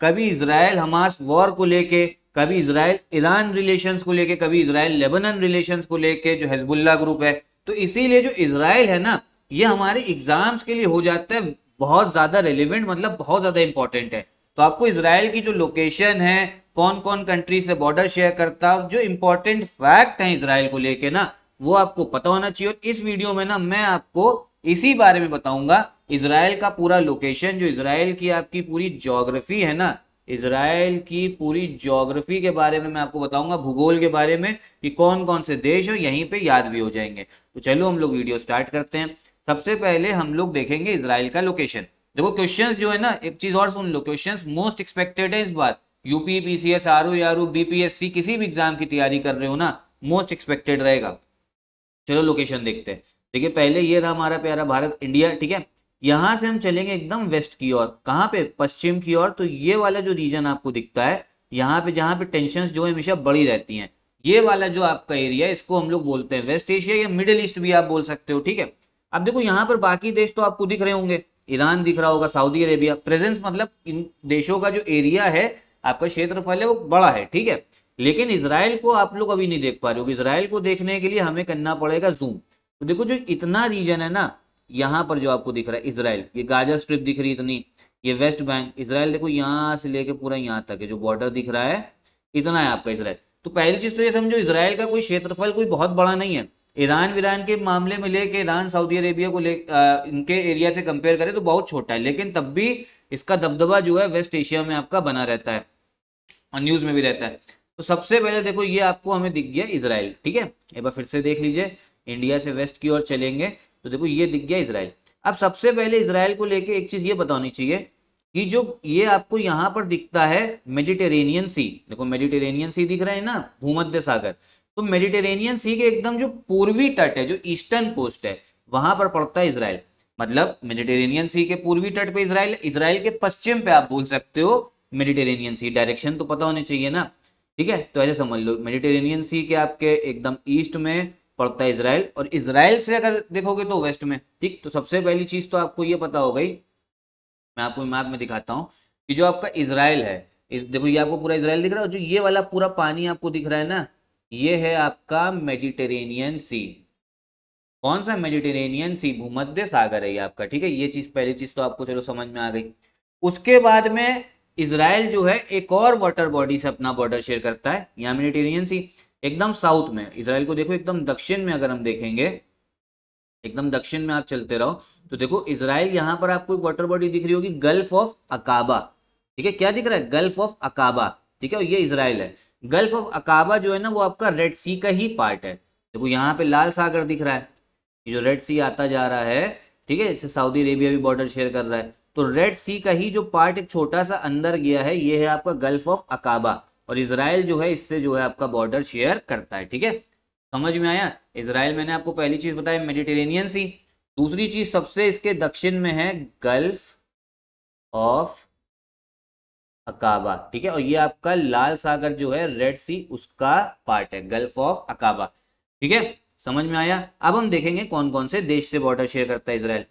कभी Israel Hamas war को लेके कभी इसराइल ईरान रिलेशंस को लेके कभी इसराइल लेबनान रिलेशंस को लेके जो हेजबुल्ला ग्रुप है तो इसीलिए जो इसराइल है ना ये हमारे एग्जाम्स के लिए हो जाता है बहुत ज्यादा रेलिवेंट मतलब बहुत ज्यादा इंपॉर्टेंट है तो आपको इसराइल की जो लोकेशन है कौन कौन कंट्री से बॉर्डर शेयर करता है और जो इम्पोर्टेंट फैक्ट है इसराइल को लेके ना वो आपको पता होना चाहिए और इस वीडियो में ना मैं आपको इसी बारे में बताऊंगा इसराइल का पूरा लोकेशन जो इसराइल की आपकी पूरी जोग्राफी है ना इसराइल की पूरी जोग्राफी के बारे में मैं आपको बताऊंगा भूगोल के बारे में कि कौन कौन से देश है यहीं पे याद भी हो जाएंगे तो चलो हम लोग वीडियो स्टार्ट करते हैं सबसे पहले हम लोग देखेंगे इसराइल का लोकेशन देखो क्वेश्चन जो है ना एक चीज और सुन लो क्वेश्चन मोस्ट एक्सपेक्टेड है इस बार UP PCS R O or BPSC किसी भी एग्जाम की तैयारी कर रहे हो ना मोस्ट एक्सपेक्टेड रहेगा चलो लोकेशन देखते हैं देखिए पहले ये रहा हमारा प्यारा भारत इंडिया ठीक है यहां से हम चलेंगे एकदम वेस्ट की ओर कहाँ पे पश्चिम की ओर तो ये वाला जो रीजन आपको दिखता है यहाँ पे जहाँ पे टेंशन जो है हमेशा बढ़ी रहती हैं ये वाला जो आपका एरिया इसको हम लोग बोलते हैं वेस्ट एशिया या मिडिल ईस्ट भी आप बोल सकते हो ठीक है अब देखो यहाँ पर बाकी देश तो आपको दिख रहे होंगे ईरान दिख रहा होगा सऊदी अरेबिया प्रेजेंस मतलब इन देशों का जो एरिया है आपका क्षेत्रफल है वो बड़ा है ठीक है लेकिन इसराइल को आप लोग अभी नहीं देख पा रहे हो इसराइल को देखने के लिए हमें करना पड़ेगा जूम तो देखो जो इतना रीजन है ना यहाँ पर जो आपको दिख रहा है इसराइल ये गाजा स्ट्रिप दिख रही इतनी ये वेस्ट बैंक इसराइल देखो यहाँ से लेके पूरा यहाँ तक है जो बॉर्डर दिख रहा है इतना है आपका इसराइल तो पहली चीज तो ये समझो इसराइल का कोई क्षेत्रफल कोई बहुत बड़ा नहीं है ईरान वीरान के मामले में लेके ईरान सऊदी अरेबिया को ले आ, इनके एरिया से कंपेयर करें तो बहुत छोटा है लेकिन तब भी इसका दबदबा जो है वेस्ट एशिया में आपका बना रहता है और न्यूज में भी रहता है तो सबसे पहले देखो ये आपको हमें दिख गया इसराइल ठीक है एक बार फिर से देख लीजिए इंडिया से वेस्ट की ओर चलेंगे तो देखो ये दिख गया इसराइल अब सबसे पहले इसराइल को लेके एक चीज ये बतानी चाहिए कि जो ये आपको यहां पर दिखता है मेडिटेरेनियन सी देखो मेडिटेरेनियन सी दिख रहा है ना भूमध्य सागर तो मेडिटेरेनियन सी के एकदम जो पूर्वी तट है जो ईस्टर्न कोस्ट है वहां पर पड़ता है इसराइल मतलब मेडिटेरेनियन सी के पूर्वी तट पे इसराइल इसराइल के पश्चिम पे आप बोल सकते हो मेडिटेरेनियन सी डायरेक्शन तो पता होने चाहिए ना ठीक है तो ऐसे समझ लो मेडिटेरेनियन सी के आपके एकदम ईस्ट में पड़ता है इसराइल और इसराइल से अगर देखोगे तो वेस्ट में ठीक तो सबसे पहली चीज तो आपको ये पता हो गई मैं आपको मैप में दिखाता हूँ कि जो आपका इसराइल है इस देखो ये आपको पूरा इसराइल दिख रहा है जो ये वाला पूरा पानी आपको दिख रहा है ना ये है आपका मेडिटेरेनियन सी कौन सा मेडिटेरेनियन सी भूमध्य सागर है ये आपका ठीक है ये चीज पहली चीज तो आपको चलो समझ में आ गई उसके बाद में इसराइल जो है एक और वाटर बॉडी से अपना बॉर्डर शेयर करता है यहाँ मेडिटेरियन सी एकदम साउथ में इसराइल को देखो एकदम दक्षिण में अगर हम देखेंगे एकदम दक्षिण में आप चलते रहो तो देखो इसराइल यहां पर आपको वाटर बॉडी दिख रही होगी गल्फ ऑफ अकाबा ठीक है क्या दिख रहा है गल्फ ऑफ अकाबा ठीक है ये इसराइल है गल्फ ऑफ अकाबा जो है ना वो आपका रेड सी का ही पार्ट है देखो यहाँ पे लाल सागर दिख रहा है जो रेड सी आता जा रहा है ठीक है इससे सऊदी अरेबिया भी बॉर्डर शेयर कर रहा है तो रेड सी का ही जो पार्ट एक छोटा सा अंदर गया है ये है आपका गल्फ ऑफ अकाबा और इसराइल जो है इससे जो है आपका बॉर्डर शेयर करता है ठीक है समझ में आया इसराइल मैंने आपको पहली चीज बताया मेडिटेरेनियन सी दूसरी चीज सबसे इसके दक्षिण में है गल्फ ऑफ अकाबा ठीक है और ये आपका लाल सागर जो है रेड सी उसका पार्ट है गल्फ ऑफ अकाबा ठीक है समझ में आया अब हम देखेंगे कौन कौन से देश से बॉर्डर शेयर करता है इसराइल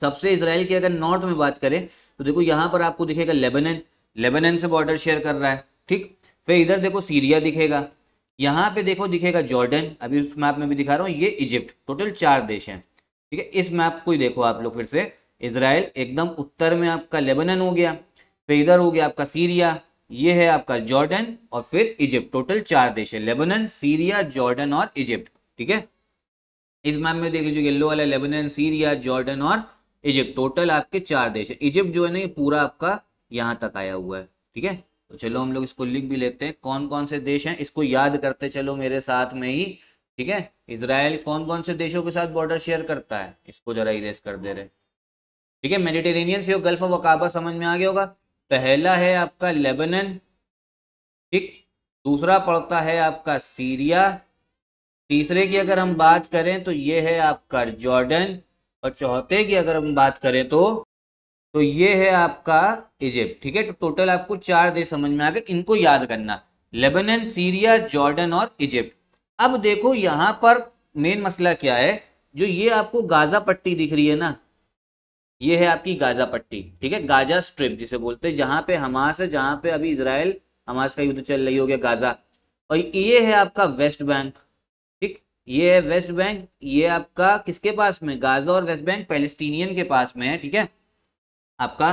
सबसे इसराइल की अगर नॉर्थ में बात करें तो देखो यहां पर आपको दिखेगा लेबनन लेबनन से बॉर्डर शेयर कर रहा है ठीक फिर इधर देखो सीरिया दिखेगा यहाँ पे देखो दिखेगा जॉर्डन अभी उस मैप में भी दिखा रहा हूँ ये इजिप्ट टोटल चार देश हैं ठीक है इस मैप को ही देखो आप लोग फिर से इसराइल एकदम उत्तर में आपका लेबनन हो गया फिर इधर हो गया आपका सीरिया ये है आपका जॉर्डन और फिर इजिप्ट टोटल चार देश है लेबनन सीरिया जॉर्डन और इजिप्ट ठीक है इस मैप में देख लीजिए येल्लो वाला लेबनन सीरिया जॉर्डन और इजिप्ट टोटल आपके चार देश है इजिप्ट जो है ना ये पूरा आपका यहाँ तक आया हुआ है ठीक है तो चलो हम लोग इसको लिख भी लेते हैं कौन कौन से देश हैं इसको याद करते चलो मेरे साथ में ही ठीक है इसराइल कौन कौन से देशों के साथ बॉर्डर शेयर करता है इसको जरा इरेज कर दे रहे ठीक है मेडिटेरेनियन से गल्फ ऑफ वकाबा समझ में आ गया होगा पहला है आपका लेबनन ठीक दूसरा पड़ता है आपका सीरिया तीसरे की अगर हम बात करें तो ये है आपका जॉर्डन और चौथे की अगर हम बात करें तो तो ये है आपका इजिप्ट ठीक है तो टोटल आपको चार देश समझ में आ गए इनको याद करना लेबनन सीरिया जॉर्डन और इजिप्ट अब देखो यहां पर मेन मसला क्या है जो ये आपको गाजा पट्टी दिख रही है ना ये है आपकी गाजा पट्टी ठीक है गाजा स्ट्रिप जिसे बोलते हैं जहां पे हमास है जहां पे अभी इसराइल हमास का युद्ध चल रही हो गया गाजा और ये है आपका वेस्ट बैंक ठीक ये है वेस्ट बैंक ये आपका किसके पास में गाजा और वेस्ट बैंक पैलेस्टीनियन के पास में है ठीक है आपका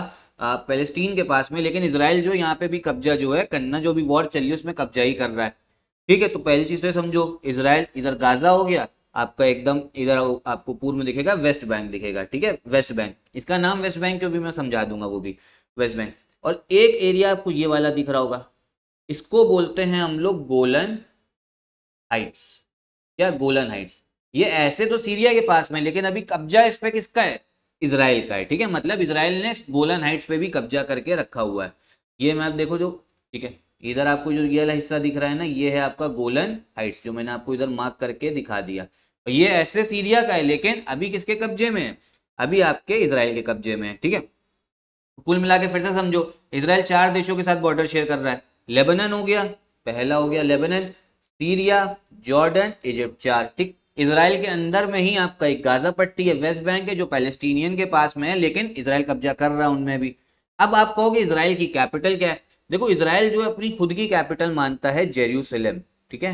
पैलेस्टीन के पास में लेकिन इसराइल जो यहाँ पे भी कब्जा जो है करना जो भी वॉर चल रही है उसमें कब्जा ही कर रहा है ठीक है तो पहली चीज से तो समझो इसराइल इधर गाजा हो गया आपका एकदम इधर आपको पूर्व में दिखेगा वेस्ट बैंक दिखेगा ठीक है वेस्ट बैंक इसका नाम वेस्ट बैंक क्यों भी मैं समझा दूंगा वो भी वेस्ट बैंक और एक एरिया आपको ये वाला दिख रहा होगा इसको बोलते हैं हम लोग गोलन हाइट्स या गोलन हाइट्स ये ऐसे तो सीरिया के पास में लेकिन अभी कब्जा इस पर किसका है इसराइल का है ठीक है मतलब इसराइल ने गोलन हाइट्स पे भी कब्जा करके रखा हुआ है ये मैप देखो जो ठीक है इधर आपको जो ये वाला हिस्सा दिख रहा है ना ये है आपका गोलन हाइट्स जो मैंने आपको इधर मार्क करके दिखा दिया तो ये ऐसे सीरिया का है लेकिन अभी किसके कब्जे में है अभी आपके इसराइल के कब्जे में है ठीक है कुल मिला के फिर से समझो इसराइल चार देशों के साथ बॉर्डर शेयर कर रहा है लेबनन हो गया पहला हो गया लेबनन सीरिया जॉर्डन इजिप्ट चार ठीक इसराइल के अंदर में ही आपका एक गाजा पट्टी है वेस्ट बैंक है जो पैलेस्टीनियन के पास में है लेकिन इसराइल कब्जा कर रहा है उनमें भी अब आप कहोगे इसराइल की कैपिटल क्या है देखो इसराइल जो है अपनी खुद की कैपिटल मानता है जेरूसलम ठीक है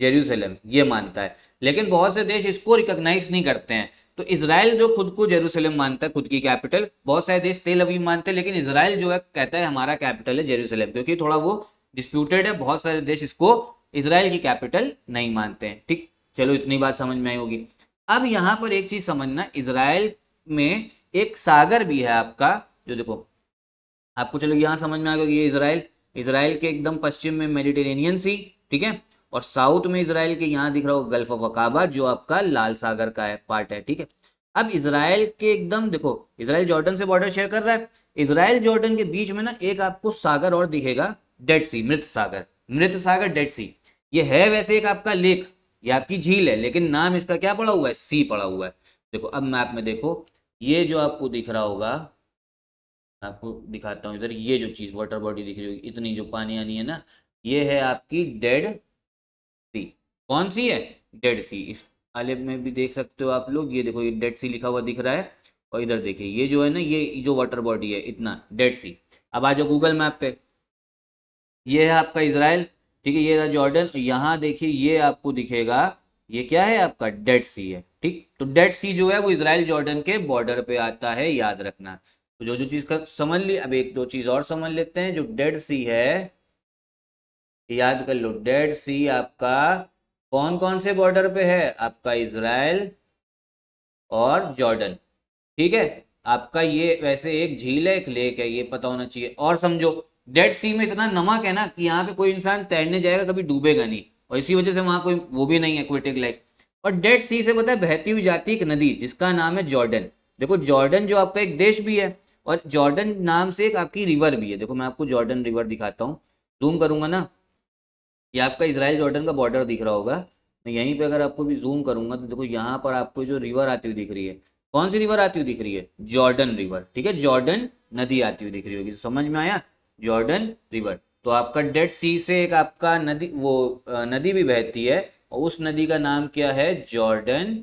जेरूसलम ये मानता है लेकिन बहुत से देश इसको रिकोगनाइज नहीं करते हैं तो इसराइल जो खुद को जेरूसलम मानता है खुद की कैपिटल बहुत सारे देश तेल अवीव मानते हैं लेकिन इसराइल जो है कहता है हमारा कैपिटल है जेरूसलम क्योंकि थोड़ा वो डिस्प्यूटेड है बहुत सारे देश इसको इसराइल की कैपिटल नहीं मानते हैं ठीक चलो इतनी बात समझ में आई होगी अब यहाँ पर एक चीज समझना इसराइल में एक सागर भी है आपका जो देखो आपको चलो यहाँ समझ में आ गया ये इसराइल इसराइल के एकदम पश्चिम में मेडिटेरेनियन सी ठीक है और साउथ में इसराइल के यहाँ दिख रहा होगा गल्फ ऑफ अकाबा जो आपका लाल सागर का है पार्ट है ठीक है अब इसराइल के एकदम देखो इसराइल जॉर्डन से बॉर्डर शेयर कर रहा है इसराइल जॉर्डन के बीच में ना एक आपको सागर और दिखेगा डेड सी मृत सागर मृत सागर डेड सी ये है वैसे एक आपका लेक ये आपकी झील है लेकिन नाम इसका क्या पड़ा हुआ है सी पड़ा हुआ है देखो अब मैप में देखो ये जो आपको दिख रहा होगा आपको दिखाता हूँ इधर ये जो चीज वाटर बॉडी दिख रही होगी इतनी जो पानी आनी है ना ये है आपकी डेड सी कौन सी है डेड सी इस आलेप में भी देख सकते हो आप लोग ये देखो ये डेड सी लिखा हुआ दिख रहा है और इधर देखिए ये जो है ना ये जो वाटर बॉडी है इतना डेड सी अब आ जाओ गूगल मैप पे ये है आपका इसराइल ठीक है ये रहा जॉर्डन तो यहां देखिए ये आपको दिखेगा ये क्या है आपका डेड सी है ठीक तो डेड सी जो है वो इसराइल जॉर्डन के बॉर्डर पे आता है याद रखना तो जो जो चीज का समझ ली अब एक दो चीज और समझ लेते हैं जो डेड सी है याद कर लो डेड सी आपका कौन कौन से बॉर्डर पे है आपका इसराइल और जॉर्डन ठीक है आपका ये वैसे एक झील है एक लेक है ये पता होना चाहिए और समझो डेड सी में इतना नमक है ना कि यहाँ पे कोई इंसान तैरने जाएगा कभी डूबेगा नहीं और इसी वजह से वहां कोई वो भी नहीं है क्विटिक और डेड सी से पता है बहती हुई जाती एक नदी जिसका नाम है जॉर्डन देखो जॉर्डन जो आपका एक देश भी है और जॉर्डन नाम से एक आपकी रिवर भी है देखो मैं आपको जॉर्डन रिवर दिखाता हूँ जूम करूंगा ना ये आपका इसराइल जॉर्डन का बॉर्डर दिख रहा होगा मैं यहीं पे अगर आपको भी जूम करूंगा तो देखो यहाँ पर आपको जो रिवर आती हुई दिख रही है कौन सी रिवर आती हुई दिख रही है जॉर्डन रिवर ठीक है जॉर्डन नदी आती हुई दिख रही होगी समझ में आया जॉर्डन रिवर तो आपका डेड सी से एक आपका नदी वो नदी भी बहती है और उस नदी का नाम क्या है जॉर्डन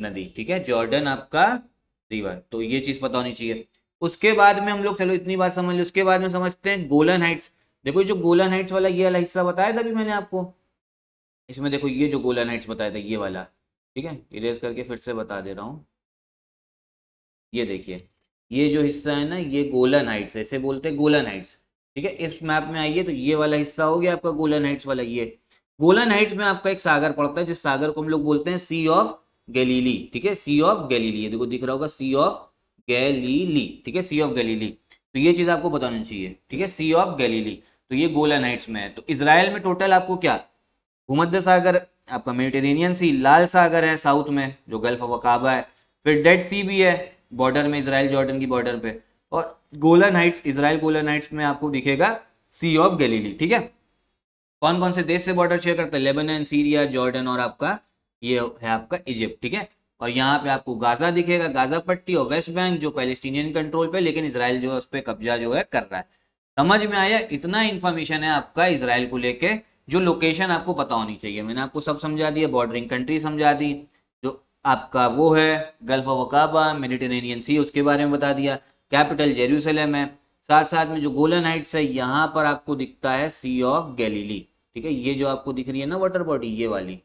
नदी ठीक है जॉर्डन आपका रिवर तो ये चीज पता होनी चाहिए उसके बाद में हम लोग चलो इतनी बात समझ लो उसके बाद में समझते हैं गोलन हाइट्स देखो जो गोलन हाइट्स वाला ये वाला हिस्सा बताया था अभी मैंने आपको इसमें देखो ये जो गोलन हाइट्स बताया था ये वाला ठीक है इरेज करके फिर से बता दे रहा हूँ ये देखिए ये जो हिस्सा है ना ये गोलन हाइट्स ऐसे बोलते हैं गोलन हाइट्स ठीक है इस मैप में आइए तो ये वाला हिस्सा हो गया आपका गोलन हाइट्स वाला ये गोलन हाइट्स में आपका एक सागर पड़ता है जिस सागर को हम लोग बोलते हैं सी ऑफ गैलीली ठीक है सी ऑफ गैलीली देखो दिख रहा होगा सी ऑफ गैलीली ठीक है सी ऑफ गैलीली तो ये चीज आपको बतानी चाहिए ठीक है सी ऑफ गैलीली तो ये गोलन हाइट्स में है तो इसराइल में टोटल आपको क्या भूमध्य सागर आपका मेडिटेरेनियन सी लाल सागर है साउथ में जो गल्फ ऑफ अकाबा है फिर डेड सी भी है बॉर्डर में इसराइल जॉर्डन की बॉर्डर पे और Golan Heights Israel Golan Heights में आपको दिखेगा सी ऑफ गलीली ठीक है कौन कौन से देश से बॉर्डर शेयर करता है लेबनन सीरिया जॉर्डन और आपका ये है आपका इजिप्ट ठीक है और यहाँ पे आपको गाजा दिखेगा गाजा पट्टी और वेस्ट बैंक जो पैलेस्टीनियन कंट्रोल पे लेकिन इसराइल जो है उस पर कब्जा जो है कर रहा है समझ में आया इतना इन्फॉर्मेशन है आपका इसराइल को लेके जो लोकेशन आपको पता होनी चाहिए मैंने आपको सब समझा दिया बॉर्डरिंग कंट्री समझा दी आपका वो है Gulf of Aqaba Mediterranean Sea उसके बारे में बता दिया कैपिटल जेरूसलम है साथ साथ में जो गोलन हाइट्स है यहाँ पर आपको दिखता है सी ऑफ गैलीली ठीक है ये जो आपको दिख रही है ना वाटर बॉडी ये वाली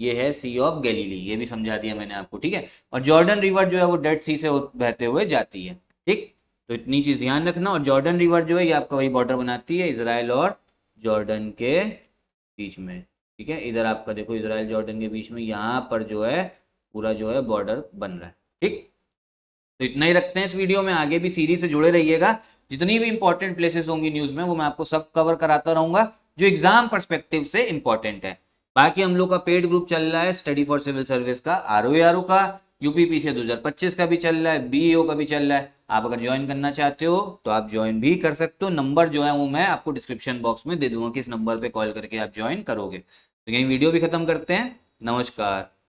ये है सी ऑफ गैलीली ये भी समझा दिया मैंने आपको ठीक है और जॉर्डन रिवर जो है वो डेड सी से बहते हुए जाती है ठीक तो इतनी चीज ध्यान रखना और जॉर्डन रिवर जो है ये आपका वही बॉर्डर बनाती है इसराइल और जॉर्डन के बीच में ठीक है इधर आपका देखो इसराइल जॉर्डन के बीच में यहाँ पर जो है पूरा जो है बॉर्डर बन रहा है ठीक तो इतना ही रखते हैं इस वीडियो में आगे भी सीरीज से जुड़े रहिएगा जितनी भी इंपॉर्टेंट प्लेसेस होंगी न्यूज में वो मैं आपको सब कवर कराता रहूंगा जो एग्जाम परस्पेक्टिव से इंपॉर्टेंट है बाकी हम लोग का पेड ग्रुप चल रहा है स्टडी फॉर सिविल सर्विस का आर ओ का यूपीपी से पच्चीस का भी चल रहा है बीईओ e का भी चल रहा है आप अगर ज्वाइन करना चाहते हो तो आप ज्वाइन भी कर सकते हो नंबर जो है वो मैं आपको डिस्क्रिप्शन बॉक्स में दे दूंगा किस नंबर पे कॉल करके आप ज्वाइन करोगे तो यही वीडियो भी खत्म करते हैं नमस्कार